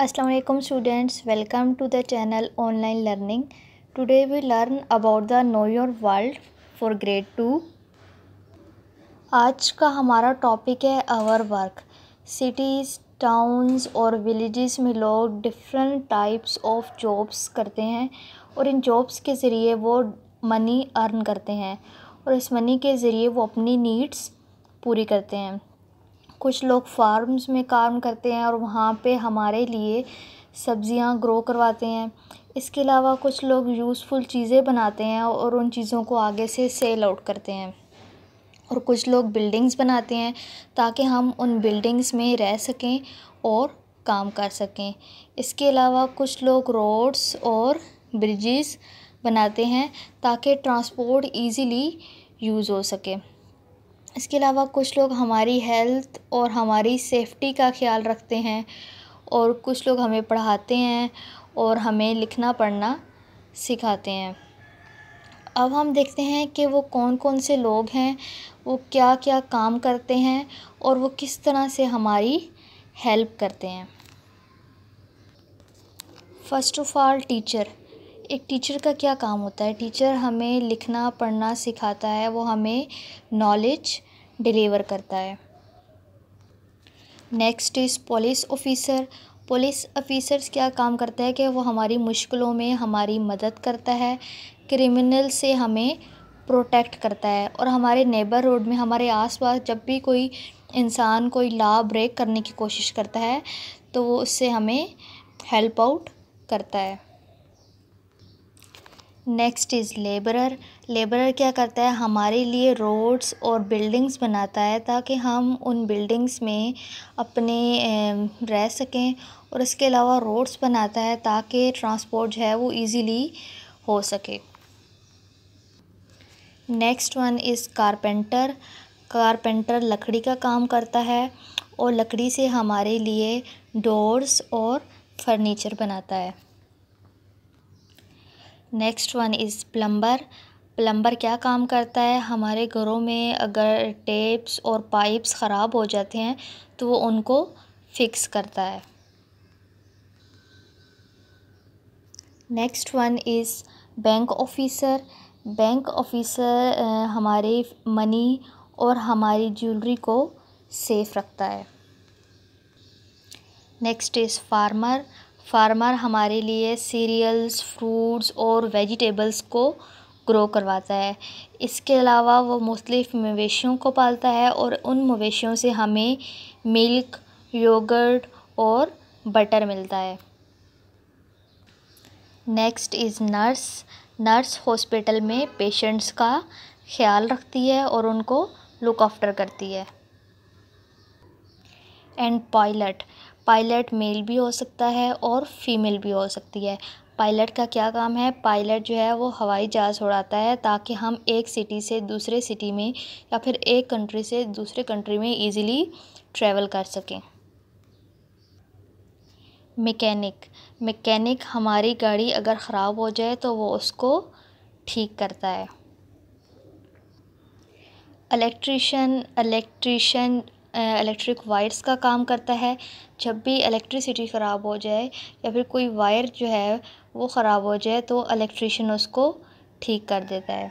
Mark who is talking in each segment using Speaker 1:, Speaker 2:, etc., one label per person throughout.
Speaker 1: Aslam students welcome to the channel online learning today we learn about the know your world for grade two आज का हमारा topic है our work cities towns और villages में लोग different types of jobs करते हैं और इन जॉब्स के ज़रिए वो मनी अर्न करते हैं और इस मनी के ज़रिए वो अपनी नीड्स पूरी करते हैं कुछ लोग फार्म्स में काम करते हैं और वहाँ पे हमारे लिए सब्ज़ियाँ ग्रो करवाते हैं इसके अलावा कुछ लोग यूज़फुल चीज़ें बनाते हैं और उन चीज़ों को आगे से सेल आउट करते हैं और कुछ लोग बिल्डिंग्स बनाते हैं ताकि हम उन बिल्डिंग्स में रह सकें और काम कर सकें इसके अलावा कुछ लोग रोड्स और ब्रिजेस बनाते हैं ताकि ट्रांसपोर्ट इजीली यूज़ हो सके इसके अलावा कुछ लोग हमारी हेल्थ और हमारी सेफ़्टी का ख़्याल रखते हैं और कुछ लोग हमें पढ़ाते हैं और हमें लिखना पढ़ना सिखाते हैं अब हम देखते हैं कि वो कौन कौन से लोग हैं वो क्या क्या काम करते हैं और वो किस तरह से हमारी हेल्प करते हैं फ़र्स्ट ऑफ़ ऑल टीचर एक टीचर का क्या काम होता है टीचर हमें लिखना पढ़ना सिखाता है वो हमें नॉलेज डिलीवर करता है next is police officer police officers क्या काम करता है कि वो हमारी मुश्किलों में हमारी मदद करता है क्रिमिनल से हमें प्रोटेक्ट करता है और हमारे नेबर रोड में हमारे आसपास जब भी कोई इंसान कोई लॉ ब्रेक करने की कोशिश करता है तो वो उससे हमें हेल्प आउट करता है नेक्स्ट इज़ लेबरर लेबरर क्या करता है हमारे लिए रोड्स और बिल्डिंग्स बनाता है ताकि हम उन बिल्डिंग्स में अपने रह सकें और इसके अलावा रोड्स बनाता है ताकि ट्रांसपोर्ट जो है वो इजीली हो सके next one is carpenter carpenter लकड़ी का काम करता है और लकड़ी से हमारे लिए डोर्स और फर्नीचर बनाता है next one is plumber plumber क्या काम करता है हमारे घरों में अगर टेप्स और पाइप्स ख़राब हो जाते हैं तो वो उनको फिक्स करता है next one is bank officer bank officer हमारे मनी और हमारी ज्वेलरी को सेफ़ रखता है नेक्स्ट इज़ फार्मर फार्मर हमारे लिए सीरियल्स फ्रूट्स और वेजिटेबल्स को ग्रो करवाता है इसके अलावा वो मुख्तलिफ़ मवेशियों को पालता है और उन मवेशियों से हमें मिल्क योगर्ट और बटर मिलता है next is nurse nurse hospital में पेशेंट्स का ख्याल रखती है और उनको लुक आफ्टर करती है एंड पॉइलट पायलट मेल भी हो सकता है और फ़ीमेल भी हो सकती है पायलट का क्या काम है पायलट जो है वो हवाई जहाज़ उड़ाता है ताकि हम एक सिटी से दूसरे सिटी में या फिर एक कंट्री से दूसरे कंट्री में इजीली ट्रैवल कर सकें मैकेनिक मैकेनिक हमारी गाड़ी अगर ख़राब हो जाए तो वो उसको ठीक करता है इलेक्ट्रिशन इलेक्ट्रिशन इलेक्ट्रिक वायर्स का काम करता है जब भी इलेक्ट्रिसिटी ख़राब हो जाए या फिर कोई वायर जो है वो ख़राब हो जाए तो इलेक्ट्रीशन उसको ठीक कर देता है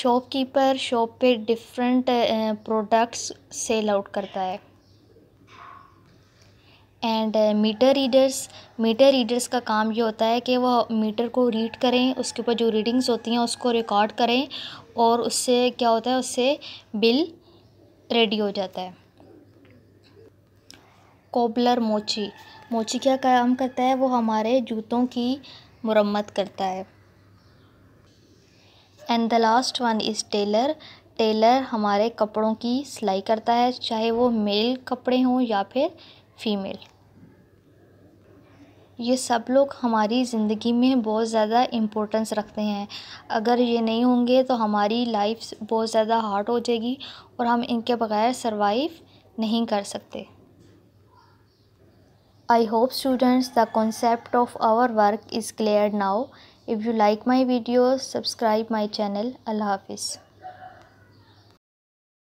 Speaker 1: शॉपकीपर शॉप पे डिफरेंट प्रोडक्ट्स सेल आउट करता है and meter readers meter readers का काम ये होता है कि वह मीटर को रीड करें उसके ऊपर जो रीडिंग्स होती हैं उसको रिकॉर्ड करें और उससे क्या होता है उससे बिल रेडी हो जाता है कोबलर मोची मोची क्या काम करता है वो हमारे जूतों की मुरम्मत करता है and the last one is tailor tailor हमारे कपड़ों की सिलाई करता है चाहे वो मेल कपड़े हों या फिर फीमेल ये सब लोग हमारी ज़िंदगी में बहुत ज़्यादा इम्पोर्टेंस रखते हैं अगर ये नहीं होंगे तो हमारी लाइफ बहुत ज़्यादा हार्ड हो जाएगी और हम इनके बगैर सर्वाइव नहीं कर सकते I hope students the concept of our work is clear now if you like my video subscribe my channel अल्लाह हाफिज़